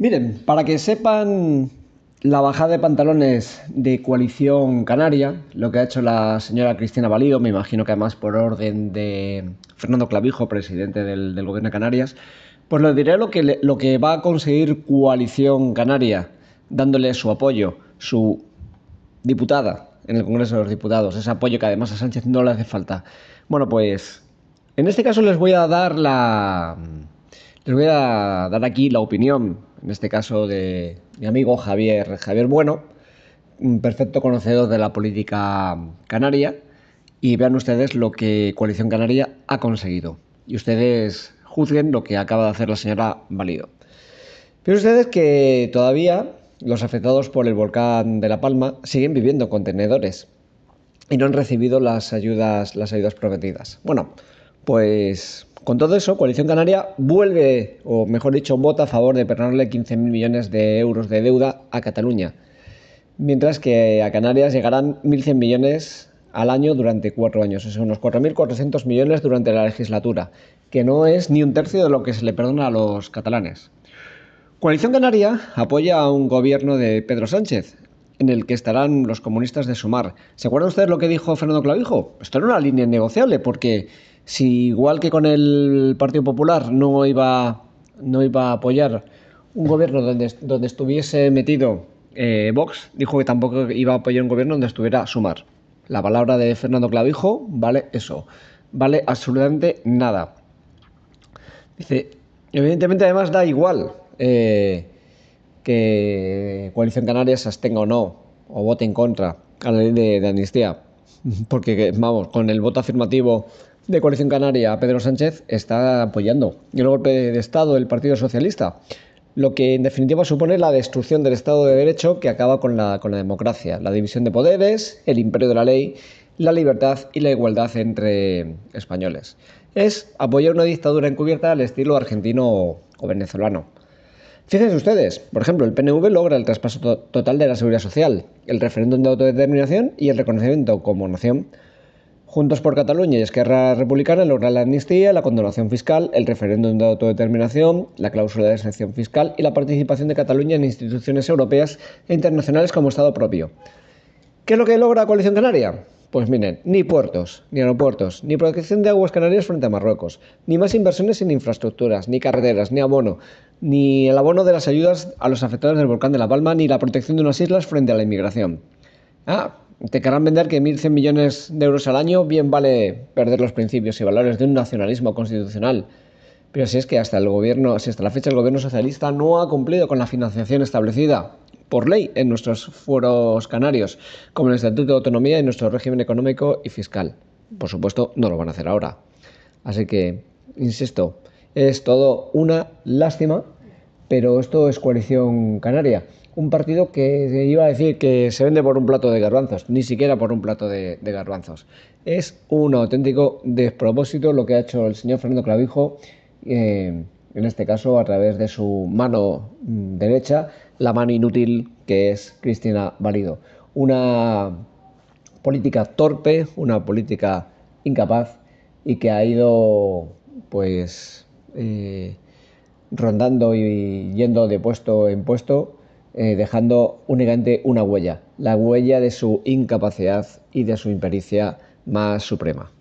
Miren, para que sepan la bajada de pantalones de coalición canaria, lo que ha hecho la señora Cristina Valido, me imagino que además por orden de Fernando Clavijo, presidente del, gobierno de Canarias, pues les diré lo que, lo que va a conseguir coalición canaria, dándole su apoyo, su diputada en el Congreso de los Diputados, ese apoyo que además a Sánchez no le hace falta. Bueno, pues en este caso les voy a dar la... Les voy a dar aquí la opinión en este caso de mi amigo Javier, Javier Bueno, un perfecto conocedor de la política canaria, y vean ustedes lo que Coalición Canaria ha conseguido. Y ustedes juzguen lo que acaba de hacer la señora Valido. Pero ustedes que todavía los afectados por el volcán de La Palma siguen viviendo con contenedores y no han recibido las ayudas, las ayudas prometidas. Bueno, pues con todo eso, Coalición Canaria vuelve, o mejor dicho, vota a favor de perdonarle 15.000 millones de euros de deuda a Cataluña, mientras que a Canarias llegarán 1.100 millones al año durante cuatro años, Eso unos 4.400 millones durante la legislatura, que no es ni un tercio de lo que se le perdona a los catalanes. Coalición Canaria apoya a un gobierno de Pedro Sánchez, en el que estarán los comunistas de Sumar. ¿Se acuerdan ustedes lo que dijo Fernando Clavijo? Esto era una línea innegociable porque si igual que con el Partido Popular no iba, no iba a apoyar un gobierno donde, donde estuviese metido eh, Vox, dijo que tampoco iba a apoyar un gobierno donde estuviera Sumar. La palabra de Fernando Clavijo vale eso, vale absolutamente nada. Dice, evidentemente además da igual eh, que Coalición Canaria se abstenga o no, o vote en contra a la ley de, de amnistía, porque vamos, con el voto afirmativo de Coalición Canaria, Pedro Sánchez, está apoyando el golpe de Estado del Partido Socialista, lo que en definitiva supone la destrucción del Estado de Derecho que acaba con la, democracia, la división de poderes, el imperio de la ley, la libertad y la igualdad entre españoles. Es apoyar una dictadura encubierta al estilo argentino o venezolano. Fíjense ustedes, por ejemplo, el PNV logra el traspaso total de la seguridad social, el referéndum de autodeterminación y el reconocimiento como nación Juntos por Cataluña y Esquerra Republicana logran la amnistía, la condonación fiscal, el referéndum de autodeterminación, la cláusula de excepción fiscal y la participación de Cataluña en instituciones europeas e internacionales como Estado propio. ¿Qué es lo que logra la Coalición Canaria? Pues miren, ni puertos, ni aeropuertos, ni protección de aguas canarias frente a Marruecos, ni más inversiones en infraestructuras, ni carreteras, ni abono, ni el abono de las ayudas a los afectados del volcán de La Palma, ni la protección de unas islas frente a la inmigración. Ah, te querrán vender que 1.100 millones de euros al año bien vale perder los principios y valores de un nacionalismo constitucional. Pero si es que hasta el gobierno, hasta la fecha el gobierno socialista no ha cumplido con la financiación establecida por ley en nuestros foros canarios, como el Estatuto de Autonomía y nuestro régimen económico y fiscal. Por supuesto, no lo van a hacer ahora. Así que, insisto, es todo una lástima, pero esto es coalición canaria un partido que iba a decir que se vende por un plato de garbanzos, ni siquiera por un plato de, garbanzos. Es un auténtico despropósito lo que ha hecho el señor Fernando Clavijo, eh, en este caso a través de su mano mm, derecha, la mano inútil que es Cristina Valido. Una política torpe, una política incapaz y que ha ido pues eh, rondando y yendo de puesto en puesto eh, dejando únicamente una huella, la huella de su incapacidad y de su impericia más suprema.